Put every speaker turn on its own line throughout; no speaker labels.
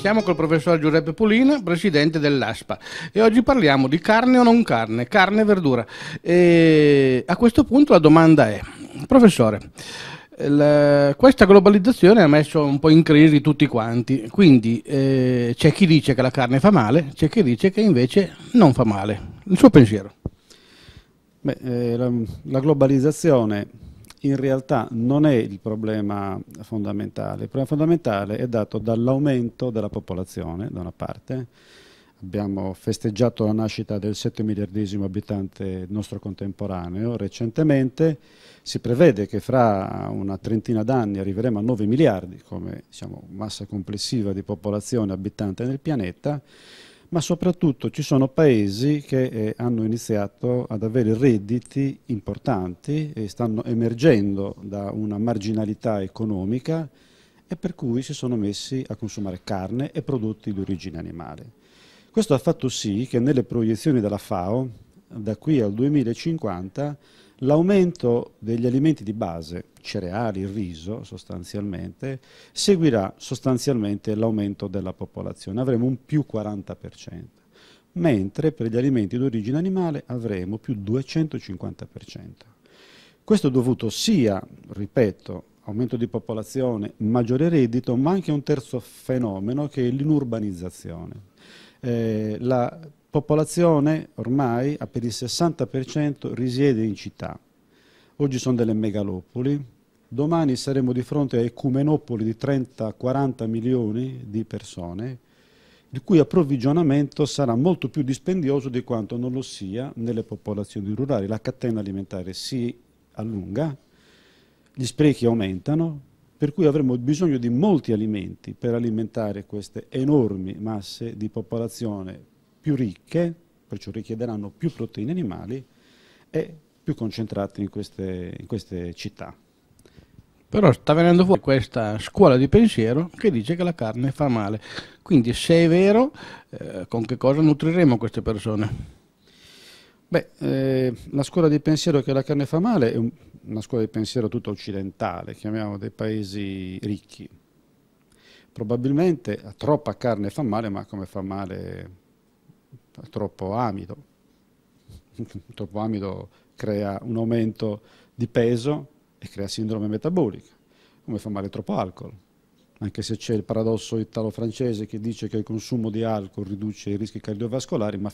Siamo col professor Giuseppe Pulina, presidente dell'ASPA e oggi parliamo di carne o non carne, carne e verdura. E a questo punto la domanda è, professore, la, questa globalizzazione ha messo un po' in crisi tutti quanti, quindi eh, c'è chi dice che la carne fa male, c'è chi dice che invece non fa male. Il suo pensiero?
Beh, eh, la, la globalizzazione in realtà non è il problema fondamentale. Il problema fondamentale è dato dall'aumento della popolazione, da una parte. Abbiamo festeggiato la nascita del 7 miliardesimo abitante nostro contemporaneo recentemente. Si prevede che fra una trentina d'anni arriveremo a 9 miliardi come diciamo, massa complessiva di popolazione abitante nel pianeta ma soprattutto ci sono paesi che eh, hanno iniziato ad avere redditi importanti e stanno emergendo da una marginalità economica e per cui si sono messi a consumare carne e prodotti di origine animale. Questo ha fatto sì che nelle proiezioni della FAO da qui al 2050 L'aumento degli alimenti di base, cereali, riso sostanzialmente, seguirà sostanzialmente l'aumento della popolazione, avremo un più 40%, mentre per gli alimenti di origine animale avremo più 250%. Questo è dovuto sia, ripeto, aumento di popolazione, maggiore reddito, ma anche un terzo fenomeno che è l'inurbanizzazione. Eh, la popolazione ormai a per il 60% risiede in città. Oggi sono delle megalopoli, domani saremo di fronte a ecumenopoli di 30-40 milioni di persone, il cui approvvigionamento sarà molto più dispendioso di quanto non lo sia nelle popolazioni rurali. La catena alimentare si allunga, gli sprechi aumentano, per cui avremo bisogno di molti alimenti per alimentare queste enormi masse di popolazione più ricche, perciò richiederanno più proteine
animali e più concentrate in queste, in queste città. Però sta venendo fuori questa scuola di pensiero che dice che la carne fa male. Quindi se è vero, eh, con che cosa nutriremo queste persone?
Beh, eh, la scuola di pensiero che la carne fa male è un, una scuola di pensiero tutta occidentale, chiamiamo dei paesi ricchi. Probabilmente troppa carne fa male, ma come fa male troppo amido. troppo amido crea un aumento di peso e crea sindrome metabolica, come fa male troppo alcol. Anche se c'è il paradosso italo-francese che dice che il consumo di alcol riduce i rischi cardiovascolari, ma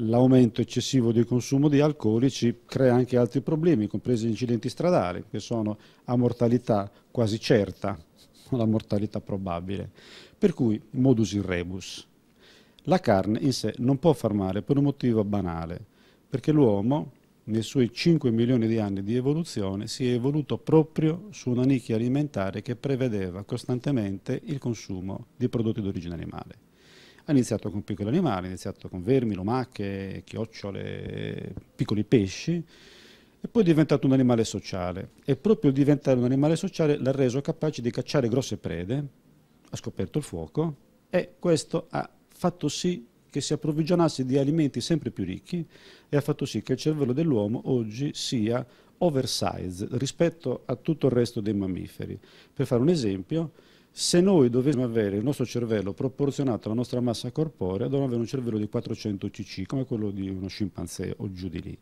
l'aumento eccessivo del consumo di alcolici crea anche altri problemi, compresi gli incidenti stradali, che sono a mortalità quasi certa, la mortalità probabile. Per cui modus in rebus. La carne in sé non può far male per un motivo banale, perché l'uomo, nei suoi 5 milioni di anni di evoluzione, si è evoluto proprio su una nicchia alimentare che prevedeva costantemente il consumo di prodotti di origine animale. Ha iniziato con piccoli animali, ha iniziato con vermi, lumache, chiocciole, piccoli pesci, e poi è diventato un animale sociale. E proprio diventare un animale sociale l'ha reso capace di cacciare grosse prede, ha scoperto il fuoco, e questo ha fatto sì che si approvvigionasse di alimenti sempre più ricchi e ha fatto sì che il cervello dell'uomo oggi sia oversize rispetto a tutto il resto dei mammiferi. Per fare un esempio, se noi dovessimo avere il nostro cervello proporzionato alla nostra massa corporea, dovremmo avere un cervello di 400 cc, come quello di uno scimpanzé o giù di lì.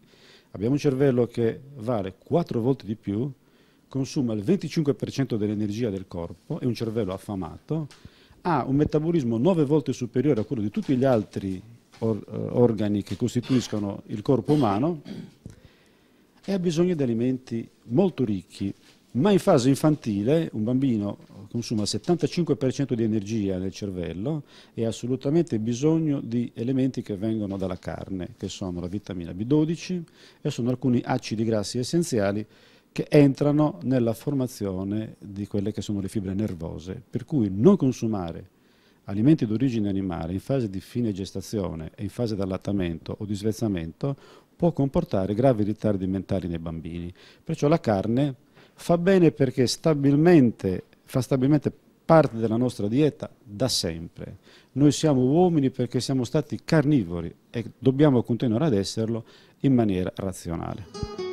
Abbiamo un cervello che vale 4 volte di più, consuma il 25% dell'energia del corpo, è un cervello affamato, ha un metabolismo nove volte superiore a quello di tutti gli altri or, eh, organi che costituiscono il corpo umano e ha bisogno di alimenti molto ricchi. Ma in fase infantile un bambino consuma il 75% di energia nel cervello e ha assolutamente bisogno di elementi che vengono dalla carne, che sono la vitamina B12 e sono alcuni acidi grassi essenziali che entrano nella formazione di quelle che sono le fibre nervose, per cui non consumare alimenti d'origine animale in fase di fine gestazione e in fase di allattamento o di svezzamento può comportare gravi ritardi mentali nei bambini. Perciò la carne fa bene perché stabilmente, fa stabilmente parte della nostra dieta da sempre. Noi siamo uomini perché siamo stati carnivori e dobbiamo continuare ad esserlo in maniera razionale.